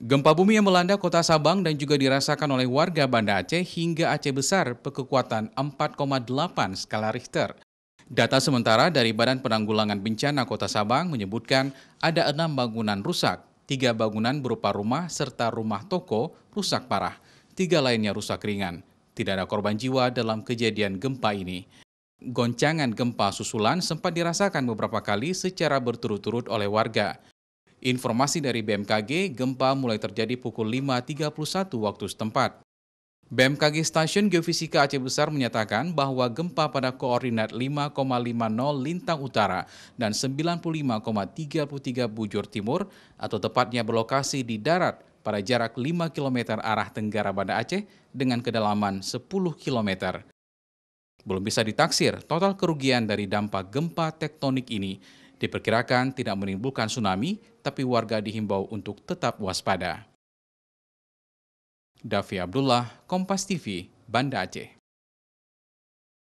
Gempa bumi yang melanda kota Sabang dan juga dirasakan oleh warga Banda Aceh hingga Aceh Besar berkekuatan 4,8 skala Richter. Data sementara dari Badan Penanggulangan Bencana Kota Sabang menyebutkan ada enam bangunan rusak, tiga bangunan berupa rumah serta rumah toko rusak parah, tiga lainnya rusak ringan. Tidak ada korban jiwa dalam kejadian gempa ini. Goncangan gempa susulan sempat dirasakan beberapa kali secara berturut-turut oleh warga. Informasi dari BMKG, gempa mulai terjadi pukul 5.31 waktu setempat. BMKG Stasiun Geofisika Aceh Besar menyatakan bahwa gempa pada koordinat 5,50 lintang utara dan 95,33 bujur timur atau tepatnya berlokasi di darat pada jarak 5 km arah tenggara Banda Aceh dengan kedalaman 10 km. Belum bisa ditaksir total kerugian dari dampak gempa tektonik ini Diperkirakan tidak menimbulkan tsunami, tapi warga dihimbau untuk tetap waspada. Davi Abdullah, Kompas TV, Banda Aceh.